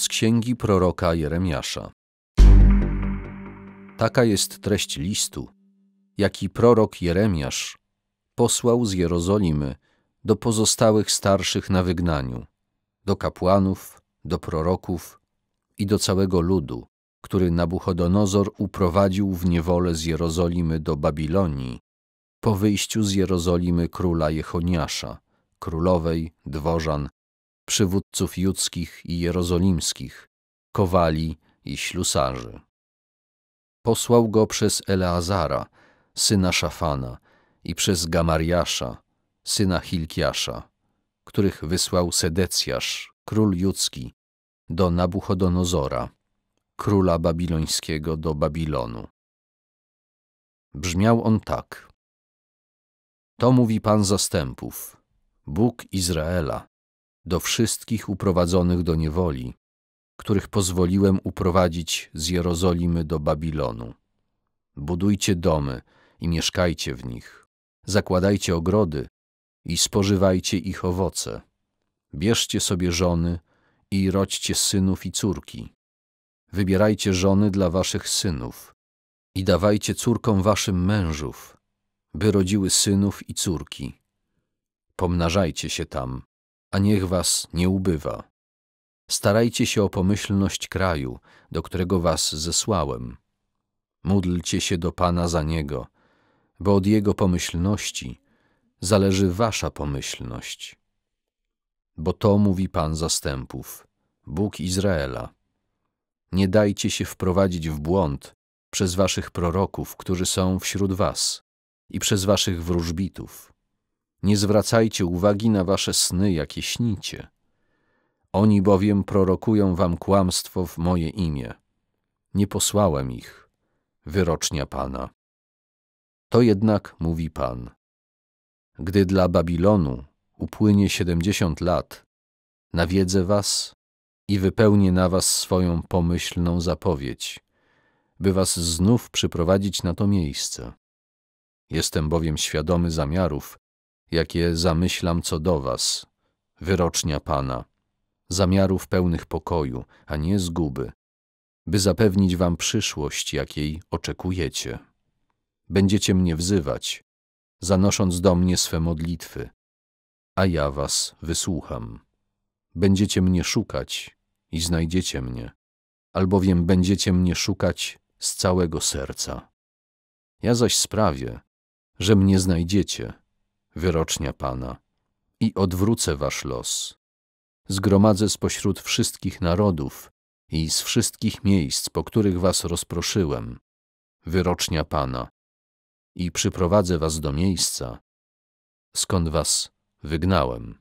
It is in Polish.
z księgi proroka Jeremiasza. Taka jest treść listu, jaki prorok Jeremiasz posłał z Jerozolimy do pozostałych starszych na wygnaniu, do kapłanów, do proroków i do całego ludu, który Nabuchodonozor uprowadził w niewolę z Jerozolimy do Babilonii, po wyjściu z Jerozolimy króla Jechoniasza, królowej, dworzan przywódców judzkich i jerozolimskich, kowali i ślusarzy. Posłał go przez Eleazara, syna Szafana, i przez Gamariasza, syna Hilkiasza, których wysłał Sedecjasz, król judzki, do Nabuchodonozora, króla babilońskiego do Babilonu. Brzmiał on tak. To mówi Pan zastępów, Bóg Izraela, do wszystkich uprowadzonych do niewoli, których pozwoliłem uprowadzić z Jerozolimy do Babilonu. Budujcie domy i mieszkajcie w nich, zakładajcie ogrody i spożywajcie ich owoce. Bierzcie sobie żony i rodźcie synów i córki. Wybierajcie żony dla waszych synów i dawajcie córkom waszym mężów, by rodziły synów i córki. Pomnażajcie się tam a niech was nie ubywa. Starajcie się o pomyślność kraju, do którego was zesłałem. Módlcie się do Pana za niego, bo od jego pomyślności zależy wasza pomyślność. Bo to mówi Pan zastępów, Bóg Izraela. Nie dajcie się wprowadzić w błąd przez waszych proroków, którzy są wśród was i przez waszych wróżbitów. Nie zwracajcie uwagi na wasze sny, jakie śnicie. Oni bowiem prorokują wam kłamstwo w moje imię. Nie posłałem ich, wyrocznia Pana. To jednak mówi Pan. Gdy dla Babilonu upłynie siedemdziesiąt lat, nawiedzę was i wypełnię na was swoją pomyślną zapowiedź, by was znów przyprowadzić na to miejsce. Jestem bowiem świadomy zamiarów, jakie zamyślam co do was, wyrocznia Pana, zamiarów pełnych pokoju, a nie zguby, by zapewnić wam przyszłość, jakiej oczekujecie. Będziecie mnie wzywać, zanosząc do mnie swe modlitwy, a ja was wysłucham. Będziecie mnie szukać i znajdziecie mnie, albowiem będziecie mnie szukać z całego serca. Ja zaś sprawię, że mnie znajdziecie wyrocznia Pana, i odwrócę wasz los. Zgromadzę spośród wszystkich narodów i z wszystkich miejsc, po których was rozproszyłem, wyrocznia Pana, i przyprowadzę was do miejsca, skąd was wygnałem.